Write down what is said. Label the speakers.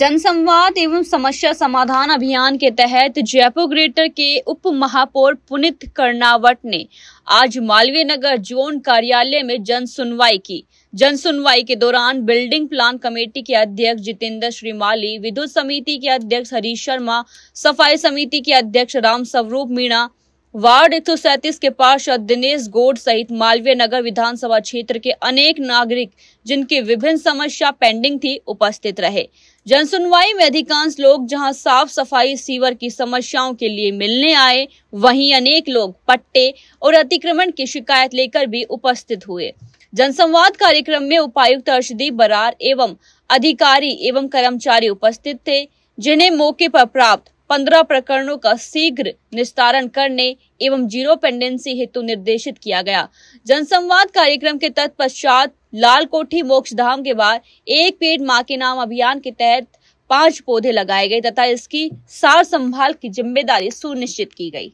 Speaker 1: जनसंवाद एवं समस्या समाधान अभियान के तहत जयपुर ग्रेटर के उप महापौर पुनित कर्णावट ने आज मालवीय नगर जोन कार्यालय में जन सुनवाई की जन सुनवाई के दौरान बिल्डिंग प्लान कमेटी के अध्यक्ष जितेंद्र श्रीमाली विद्युत समिति के अध्यक्ष हरीश शर्मा सफाई समिति के अध्यक्ष राम स्वरूप मीणा वार्ड एक के पार्षद दिनेश गोड सहित मालवीय नगर विधानसभा क्षेत्र के अनेक नागरिक जिनकी विभिन्न समस्या पेंडिंग थी उपस्थित रहे जनसुनवाई में अधिकांश लोग जहां साफ सफाई सीवर की समस्याओं के लिए मिलने आए वहीं अनेक लोग पट्टे और अतिक्रमण की शिकायत लेकर भी उपस्थित हुए जनसंवाद कार्यक्रम में उपायुक्त अर्षदीप बरार एवं अधिकारी एवं कर्मचारी उपस्थित थे जिन्हें मौके पर प्राप्त पंद्रह प्रकरणों का शीघ्र निस्तारण करने एवं जीरो पेंडेंसी हेतु निर्देशित किया गया जनसंवाद कार्यक्रम के तत्पश्चात लाल कोठी मोक्ष धाम के बाद एक पेड़ माँ के नाम अभियान के तहत पांच पौधे लगाए गए तथा इसकी सार संभाल की जिम्मेदारी सुनिश्चित की गई